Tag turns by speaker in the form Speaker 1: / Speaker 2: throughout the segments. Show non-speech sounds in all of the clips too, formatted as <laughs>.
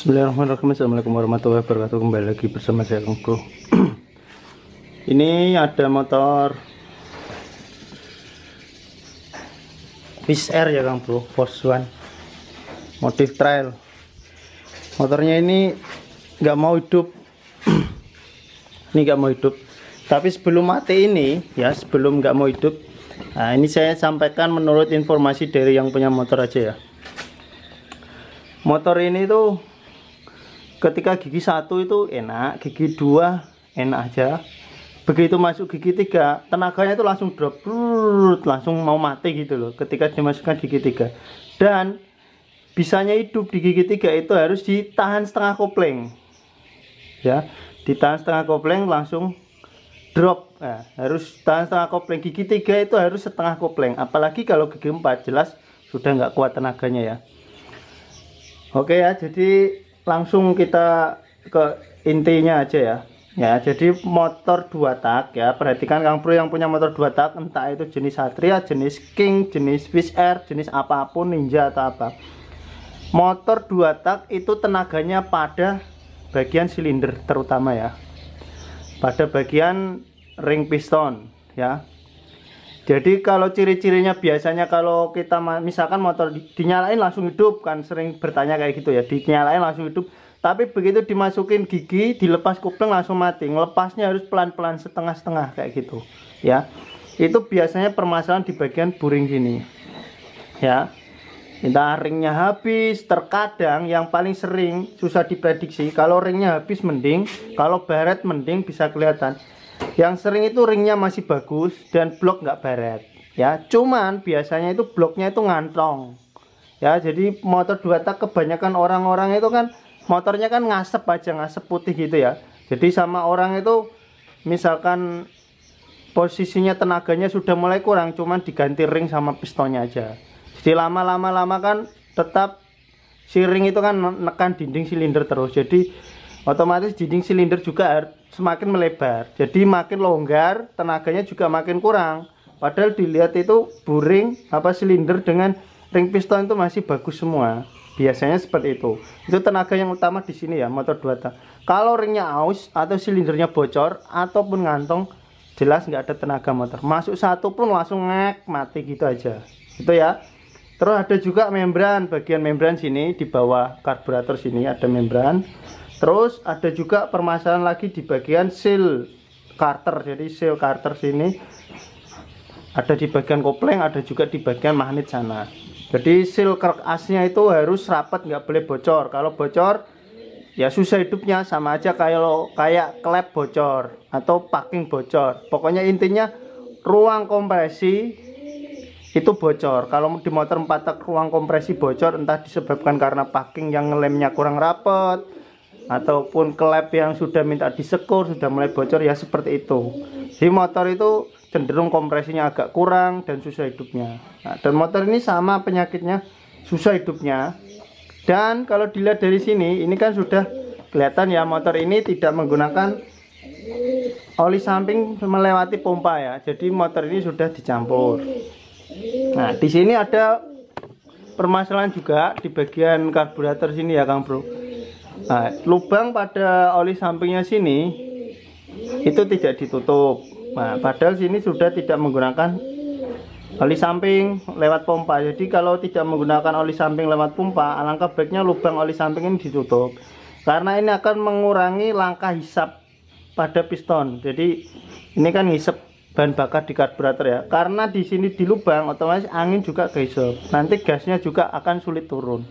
Speaker 1: Bismillahirrahmanirrahim Assalamualaikum warahmatullahi wabarakatuh Kembali lagi bersama saya Kongko <clears throat> Ini ada motor Fish Air ya Kang Bro Force One Motif Trail Motornya ini nggak mau hidup <clears throat> Ini nggak mau hidup Tapi sebelum mati ini ya Sebelum nggak mau hidup Nah ini saya sampaikan menurut informasi dari yang punya motor aja ya Motor ini tuh ketika gigi satu itu enak gigi dua enak aja begitu masuk gigi tiga tenaganya itu langsung drop brrr, langsung mau mati gitu loh ketika dimasukkan gigi tiga dan bisanya hidup di gigi tiga itu harus ditahan setengah kopling ya ditahan setengah kopling langsung drop ya, harus tahan setengah kopling gigi tiga itu harus setengah kopling apalagi kalau gigi empat jelas sudah nggak kuat tenaganya ya oke ya jadi langsung kita ke intinya aja ya ya jadi motor dua tak ya perhatikan Kang Bro yang punya motor dua tak entah itu jenis Satria jenis King jenis vis Air jenis apapun Ninja atau apa motor dua tak itu tenaganya pada bagian silinder terutama ya pada bagian ring piston ya jadi kalau ciri-cirinya biasanya kalau kita misalkan motor dinyalain langsung hidup kan sering bertanya kayak gitu ya dinyalain langsung hidup tapi begitu dimasukin gigi dilepas kopling langsung mati ngelepasnya harus pelan-pelan setengah-setengah kayak gitu ya itu biasanya permasalahan di bagian buring sini ya kita ringnya habis terkadang yang paling sering susah diprediksi kalau ringnya habis mending kalau baret mending bisa kelihatan yang sering itu ringnya masih bagus dan blok nggak baret ya cuman biasanya itu bloknya itu ngantong ya jadi motor dua tak kebanyakan orang-orang itu kan motornya kan ngasep aja ngasep putih gitu ya jadi sama orang itu misalkan posisinya tenaganya sudah mulai kurang cuman diganti ring sama pistonnya aja jadi lama-lama lama kan tetap si ring itu kan nekan dinding silinder terus jadi otomatis dinding silinder juga semakin melebar. Jadi makin longgar, tenaganya juga makin kurang. Padahal dilihat itu buring apa silinder dengan ring piston itu masih bagus semua. Biasanya seperti itu. Itu tenaga yang utama di sini ya, motor dua tak. Kalau ringnya aus atau silindernya bocor ataupun ngantong, jelas nggak ada tenaga motor. Masuk satu pun langsung ngek mati gitu aja. Itu ya. Terus ada juga membran, bagian membran sini di bawah karburator sini ada membran. Terus ada juga permasalahan lagi di bagian seal Carter. Jadi seal Carter sini ada di bagian kopling, ada juga di bagian magnet sana. Jadi seal kerak asnya itu harus rapat, nggak boleh bocor. Kalau bocor ya susah hidupnya sama aja kalau kayak klep bocor atau packing bocor. Pokoknya intinya ruang kompresi itu bocor kalau di motor empat tak ruang kompresi bocor entah disebabkan karena packing yang lemnya kurang rapat ataupun klep yang sudah minta disekur sudah mulai bocor ya seperti itu di motor itu cenderung kompresinya agak kurang dan susah hidupnya nah, dan motor ini sama penyakitnya susah hidupnya dan kalau dilihat dari sini ini kan sudah kelihatan ya motor ini tidak menggunakan oli samping melewati pompa ya jadi motor ini sudah dicampur nah di sini ada permasalahan juga di bagian karburator sini ya Kang Bro Nah, lubang pada oli sampingnya sini itu tidak ditutup. Nah, padahal sini sudah tidak menggunakan oli samping lewat pompa. Jadi kalau tidak menggunakan oli samping lewat pompa, alangkah baiknya lubang oli samping ini ditutup. Karena ini akan mengurangi langkah hisap pada piston. Jadi ini kan hisap bahan bakar di karburator ya karena di sini di lubang otomatis angin juga kehisap nanti gasnya juga akan sulit turun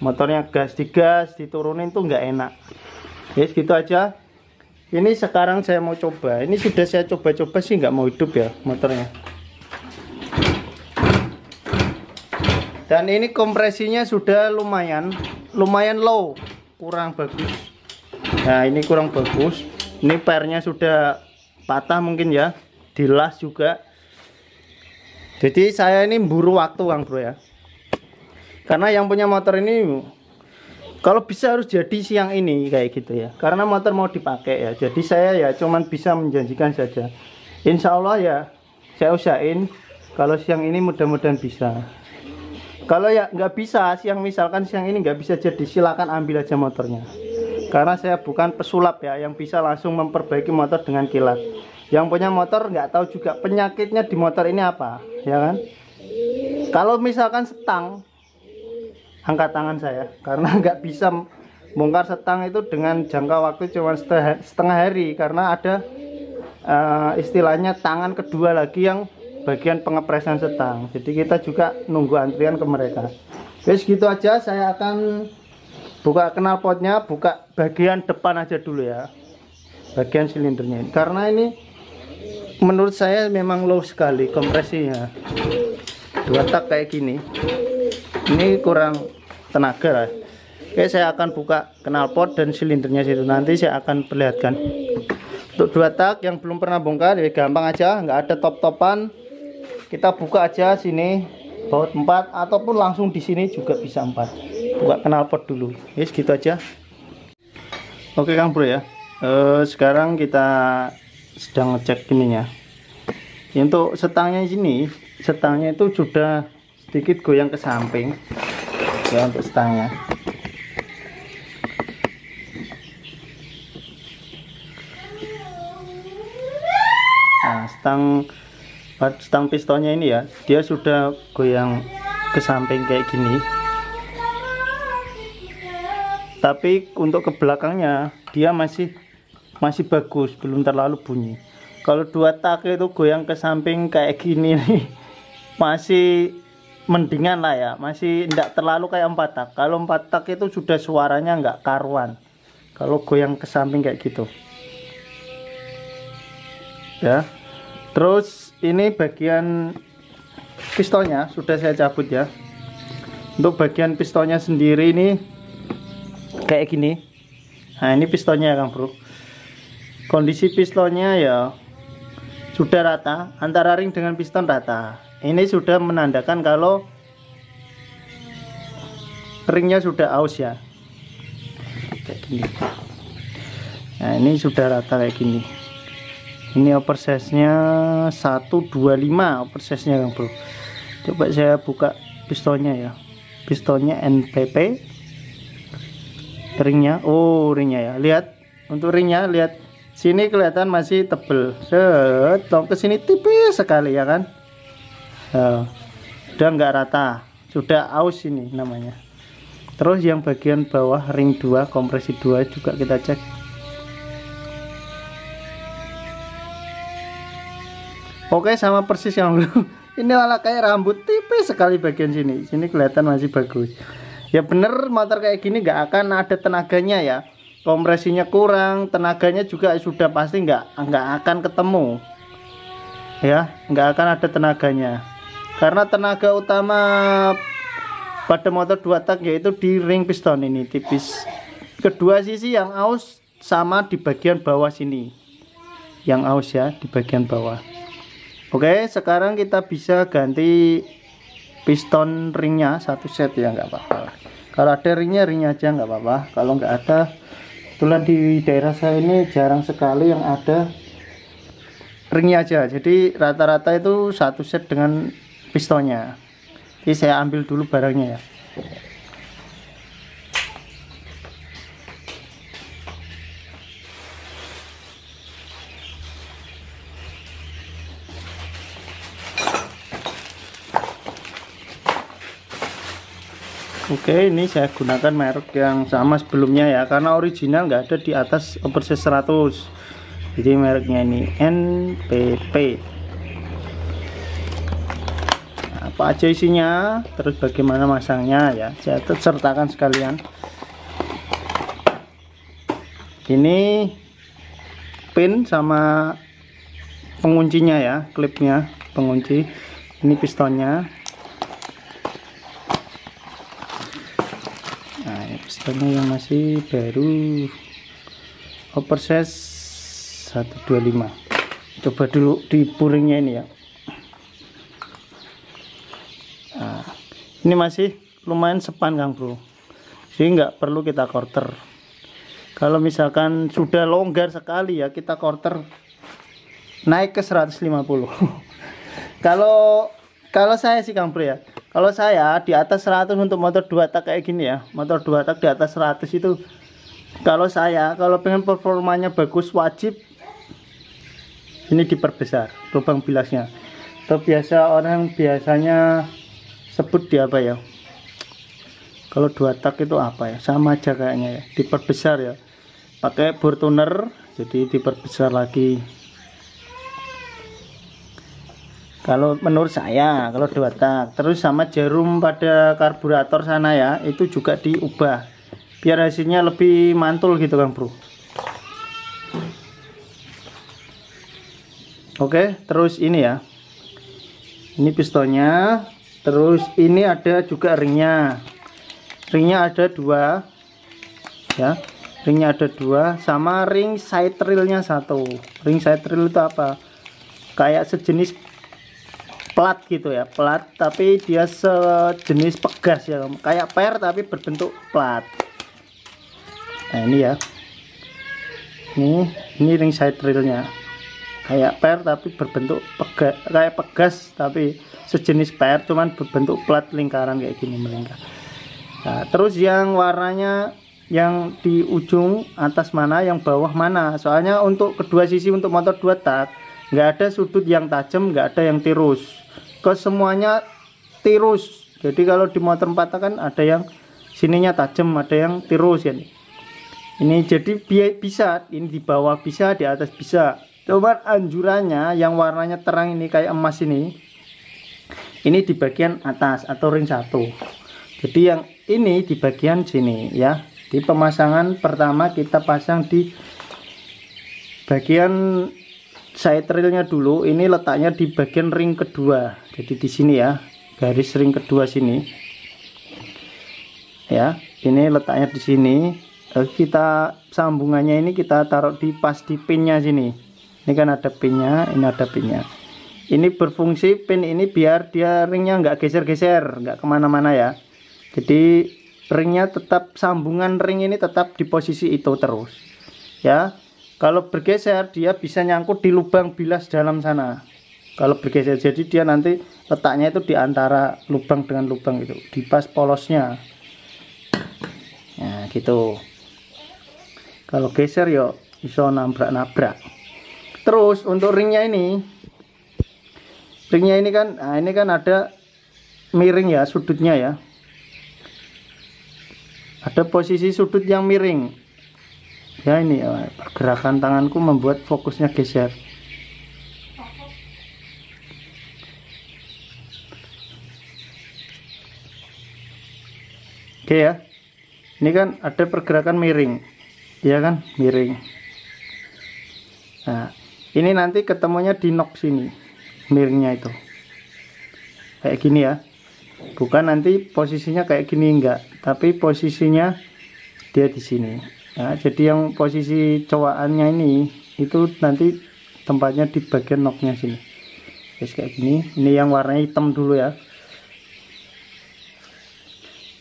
Speaker 1: motornya gas digas diturunin tuh nggak enak ya yes, gitu aja ini sekarang saya mau coba ini sudah saya coba-coba sih nggak mau hidup ya motornya dan ini kompresinya sudah lumayan lumayan low kurang bagus nah ini kurang bagus ini pernya sudah patah mungkin ya dilas juga jadi saya ini buru waktu Kang Bro ya karena yang punya motor ini kalau bisa harus jadi siang ini kayak gitu ya karena motor mau dipakai ya jadi saya ya cuman bisa menjanjikan saja insya Allah ya saya usahain kalau siang ini mudah-mudahan bisa kalau ya nggak bisa siang misalkan siang ini nggak bisa jadi silakan ambil aja motornya karena saya bukan pesulap ya yang bisa langsung memperbaiki motor dengan kilat yang punya motor nggak tahu juga penyakitnya di motor ini apa ya kan kalau misalkan setang angkat tangan saya karena <laughs> nggak bisa bongkar setang itu dengan jangka waktu cuma setengah hari karena ada uh, istilahnya tangan kedua lagi yang bagian pengepresan setang jadi kita juga nunggu antrian ke mereka guys gitu aja saya akan buka potnya buka bagian depan aja dulu ya bagian silindernya karena ini menurut saya memang low sekali kompresinya dua tak kayak gini ini kurang tenaga oke saya akan buka knalpot dan silindernya situ nanti saya akan perlihatkan untuk dua tak yang belum pernah bongkar ya gampang aja nggak ada top-topan kita buka aja sini baut empat ataupun langsung di sini juga bisa empat. buka knalpot dulu yes ya, gitu aja oke Kang Bro ya e, sekarang kita sedang ngecek ininya untuk setangnya sini setangnya itu sudah sedikit goyang ke samping ya untuk stangnya nah stang stang pistonnya ini ya dia sudah goyang ke samping kayak gini tapi untuk ke belakangnya dia masih masih bagus belum terlalu bunyi kalau dua tak itu goyang ke samping kayak gini nih <laughs> masih mendingan lah ya masih tidak terlalu kayak empat tak kalau empat tak itu sudah suaranya nggak karuan kalau goyang ke samping kayak gitu ya terus ini bagian pistolnya sudah saya cabut ya untuk bagian pistolnya sendiri ini kayak gini nah ini pistolnya ya kang bro kondisi pistolnya ya sudah rata antara ring dengan piston rata ini sudah menandakan kalau ringnya sudah aus ya kayak gini nah ini sudah rata kayak gini ini oversize nya 125 oversize nya bro coba saya buka pistonnya ya pistonnya NPP ringnya oh ringnya ya lihat untuk ringnya lihat sini kelihatan masih tebel set ke sini tipis sekali ya kan uh, udah nggak rata sudah aus ini namanya terus yang bagian bawah ring 2 kompresi 2 juga kita cek oke sama persis yang dulu <laughs> ini malah kayak rambut tipis sekali bagian sini sini kelihatan masih bagus ya bener motor kayak gini nggak akan ada tenaganya ya kompresinya kurang tenaganya juga sudah pasti nggak nggak akan ketemu ya nggak akan ada tenaganya karena tenaga utama pada motor dua tak yaitu di ring piston ini tipis kedua sisi yang aus sama di bagian bawah sini yang aus ya di bagian bawah oke sekarang kita bisa ganti piston ringnya satu set ya nggak apa-apa kalau ada ringnya ring aja nggak apa-apa kalau nggak ada kebetulan di daerah saya ini jarang sekali yang ada ringnya aja jadi rata-rata itu satu set dengan pistonnya jadi saya ambil dulu barangnya ya Oke ini saya gunakan merek yang sama sebelumnya ya karena original nggak ada di atas oversize 100 jadi mereknya ini NPP apa aja isinya terus bagaimana masangnya ya saya sertakan sekalian ini pin sama penguncinya ya klipnya pengunci ini pistonnya nah pistonnya yang masih baru oversize 125 coba dulu di puringnya ini ya ini masih lumayan sepan Kang Bro jadi nggak perlu kita quarter kalau misalkan sudah longgar sekali ya kita quarter naik ke 150 <laughs> kalau kalau saya sih Kang Bro ya kalau saya di atas 100 untuk motor 2 tak kayak gini ya motor 2 tak di atas 100 itu kalau saya kalau pengen performanya bagus wajib ini diperbesar lubang bilasnya atau biasa orang biasanya sebut di apa ya kalau dua tak itu apa ya sama aja kayaknya ya diperbesar ya pakai bor tuner jadi diperbesar lagi kalau menurut saya kalau dua tak terus sama jarum pada karburator sana ya itu juga diubah biar hasilnya lebih mantul gitu kan bro oke terus ini ya ini pistonnya terus ini ada juga ringnya ringnya ada dua ya ringnya ada dua sama ring side reelnya satu ring side reel itu apa kayak sejenis plat gitu ya plat tapi dia sejenis pegas ya kayak per tapi berbentuk plat nah ini ya ini ini ring side reelnya kayak per tapi berbentuk pega, kayak pegas tapi sejenis per cuman berbentuk plat lingkaran kayak gini melingkar nah, terus yang warnanya yang di ujung atas mana yang bawah mana soalnya untuk kedua sisi untuk motor dua tak nggak ada sudut yang tajam nggak ada yang tirus ke semuanya tirus jadi kalau di motor empat tak kan ada yang sininya tajam ada yang tirus ya nih. ini jadi bisa ini di bawah bisa di atas bisa Coba anjurannya yang warnanya terang ini kayak emas ini. Ini di bagian atas atau ring satu. Jadi yang ini di bagian sini ya. Di pemasangan pertama kita pasang di bagian side railnya dulu. Ini letaknya di bagian ring kedua. Jadi di sini ya, garis ring kedua sini. Ya, ini letaknya di sini. Kita sambungannya ini kita taruh di pas di pinnya sini ini kan ada pinnya ini ada pinnya ini berfungsi pin ini biar dia ringnya nggak geser-geser nggak kemana-mana ya jadi ringnya tetap sambungan ring ini tetap di posisi itu terus ya kalau bergeser dia bisa nyangkut di lubang bilas dalam sana kalau bergeser jadi dia nanti letaknya itu di antara lubang dengan lubang itu di pas polosnya nah gitu kalau geser yuk bisa nabrak-nabrak terus untuk ringnya ini ringnya ini kan nah ini kan ada miring ya sudutnya ya ada posisi sudut yang miring ya ini ah, pergerakan tanganku membuat fokusnya geser oke ya ini kan ada pergerakan miring ya kan miring nah ini nanti ketemunya di nok sini miringnya itu kayak gini ya bukan nanti posisinya kayak gini enggak tapi posisinya dia di sini nah, jadi yang posisi cowaannya ini itu nanti tempatnya di bagian noknya sini terus kayak gini ini yang warna hitam dulu ya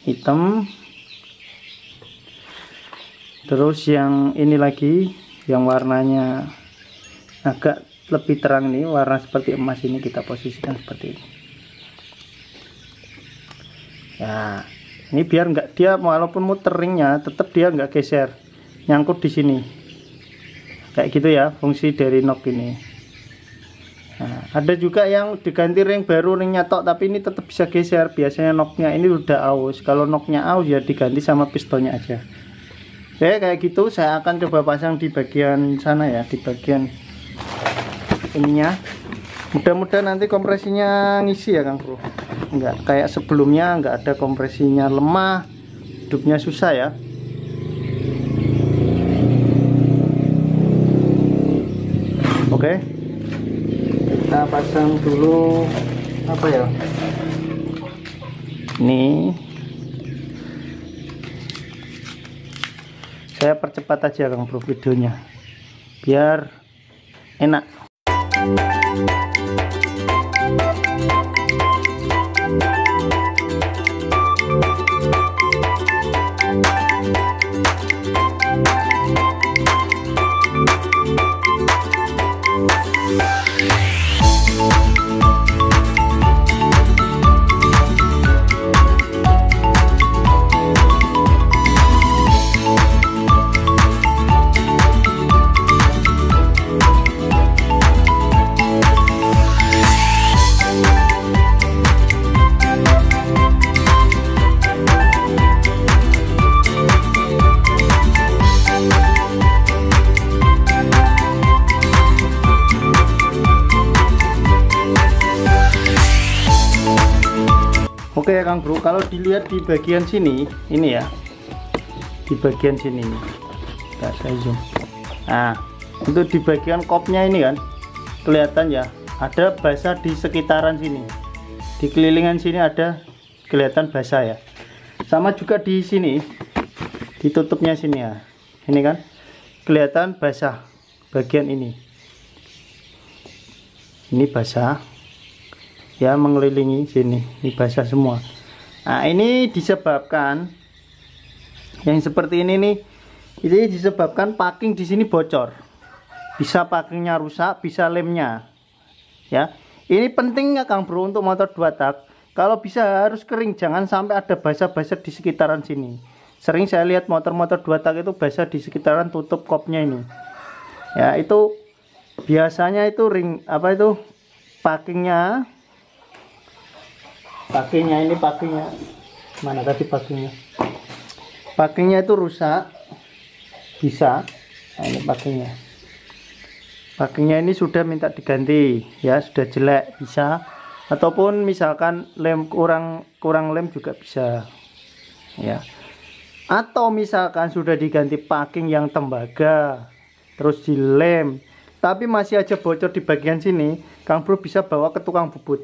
Speaker 1: hitam terus yang ini lagi yang warnanya agak lebih terang nih warna seperti emas ini kita posisikan seperti ini ya ini biar nggak dia walaupun muter ringnya tetap dia nggak geser nyangkut di sini kayak gitu ya fungsi dari nok ini nah, ada juga yang diganti ring baru ringnya tok tapi ini tetap bisa geser biasanya noknya ini udah aus kalau noknya aus ya diganti sama pistonnya aja oke kayak gitu saya akan coba pasang di bagian sana ya di bagian ininya mudah-mudahan nanti kompresinya ngisi ya Kang Bro enggak kayak sebelumnya enggak ada kompresinya lemah hidupnya susah ya oke kita pasang dulu apa ya ini saya percepat aja Kang Bro videonya biar enak Kang Bro kalau dilihat di bagian sini ini ya di bagian sini nggak saya zoom nah untuk di bagian kopnya ini kan kelihatan ya ada basah di sekitaran sini di kelilingan sini ada kelihatan basah ya sama juga di sini ditutupnya sini ya ini kan kelihatan basah bagian ini ini basah ya mengelilingi sini ini basah semua Nah, ini disebabkan yang seperti ini nih. Ini disebabkan packing di sini bocor. Bisa packingnya rusak, bisa lemnya. Ya. Ini pentingnya Kang Bro untuk motor dua tak. Kalau bisa harus kering, jangan sampai ada basah-basah di sekitaran sini. Sering saya lihat motor-motor dua tak itu basah di sekitaran tutup kopnya ini. Ya, itu biasanya itu ring apa itu packingnya pakinya ini pakinya mana tadi pakinya pakinya itu rusak bisa nah, ini pakinya pakinya ini sudah minta diganti ya sudah jelek bisa ataupun misalkan lem kurang kurang lem juga bisa ya atau misalkan sudah diganti packing yang tembaga terus dilem tapi masih aja bocor di bagian sini Kang Bro bisa bawa ke tukang bubut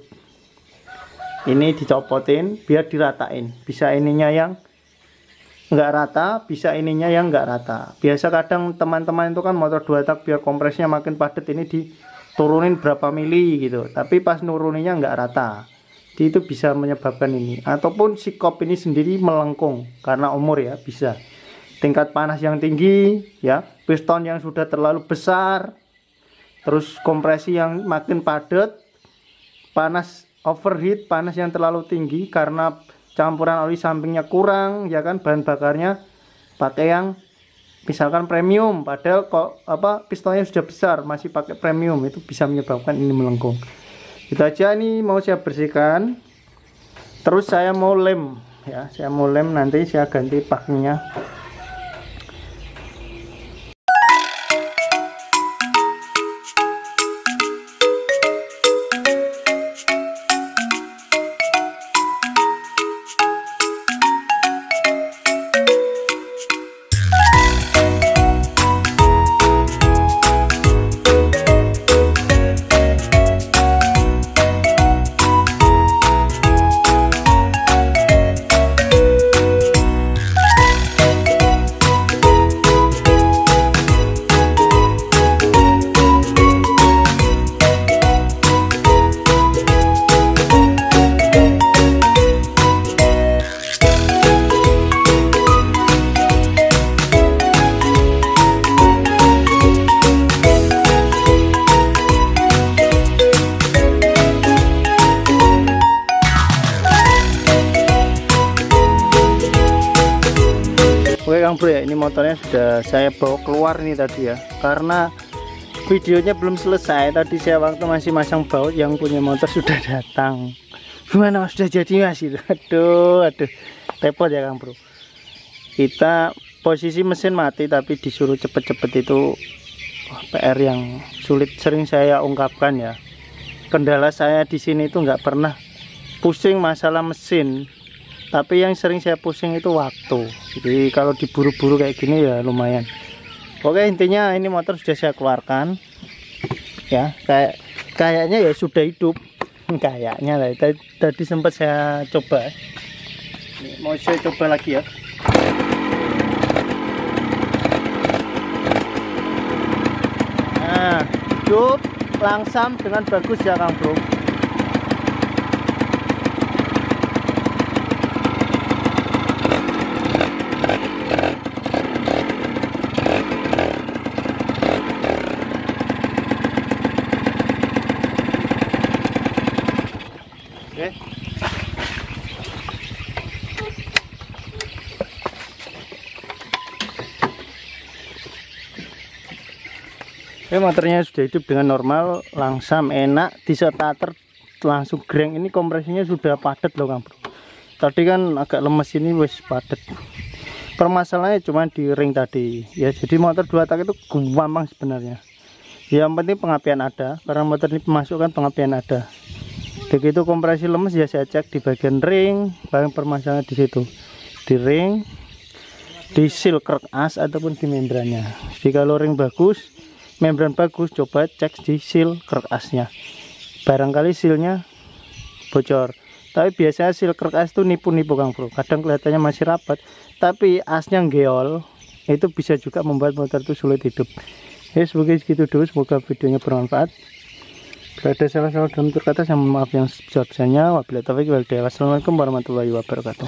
Speaker 1: ini dicopotin biar diratain bisa ininya yang enggak rata bisa ininya yang enggak rata biasa kadang teman-teman itu kan motor dua tak biar kompresnya makin padat ini diturunin berapa mili gitu tapi pas nuruninnya enggak rata jadi itu bisa menyebabkan ini ataupun si kop ini sendiri melengkung karena umur ya bisa tingkat panas yang tinggi ya piston yang sudah terlalu besar terus kompresi yang makin padat panas overheat panas yang terlalu tinggi karena campuran oli sampingnya kurang ya kan bahan bakarnya pakai yang misalkan premium padahal kok apa pistonnya sudah besar masih pakai premium itu bisa menyebabkan ini melengkung itu aja ini mau saya bersihkan terus saya mau lem ya saya mau lem nanti saya ganti paknya sudah saya bawa keluar nih tadi ya karena videonya belum selesai tadi saya waktu masih masang baut yang punya motor sudah datang gimana mas sudah jadi mas itu <laughs> aduh aduh repot ya kang bro kita posisi mesin mati tapi disuruh cepet-cepet itu PR yang sulit sering saya ungkapkan ya kendala saya di sini itu nggak pernah pusing masalah mesin tapi yang sering saya pusing itu waktu jadi kalau diburu-buru kayak gini ya lumayan oke intinya ini motor sudah saya keluarkan ya kayak kayaknya ya sudah hidup <laughs> kayaknya lah tadi, tadi sempat saya coba mau saya coba lagi ya nah hidup langsam dengan bagus ya Kang Bro Oke, eh, motornya sudah hidup dengan normal, langsam, enak, di starter langsung greng. Ini kompresinya sudah padat loh, Kang Bro. Tadi kan agak lemes ini wes padat. Permasalahannya cuma di ring tadi. Ya, jadi motor dua tak itu gampang sebenarnya. Ya, yang penting pengapian ada, karena motor ini pemasukan pengapian ada. Begitu kompresi lemes ya saya cek di bagian ring, bagian permasalahan di situ. Di ring, di silker as ataupun di membrannya. Jika kalau ring bagus, membran bagus coba cek di seal krek asnya barangkali sealnya bocor tapi biasanya seal krek as itu nipu-nipu Kang Bro kadang kelihatannya masih rapat tapi asnya geol itu bisa juga membuat motor itu sulit hidup ya sebagai segitu dulu semoga videonya bermanfaat Kalau ada salah-salah dalam terkata saya mohon maaf yang sebesar-besarnya wabillahi taufiq wabillahi wassalamualaikum warahmatullahi wabarakatuh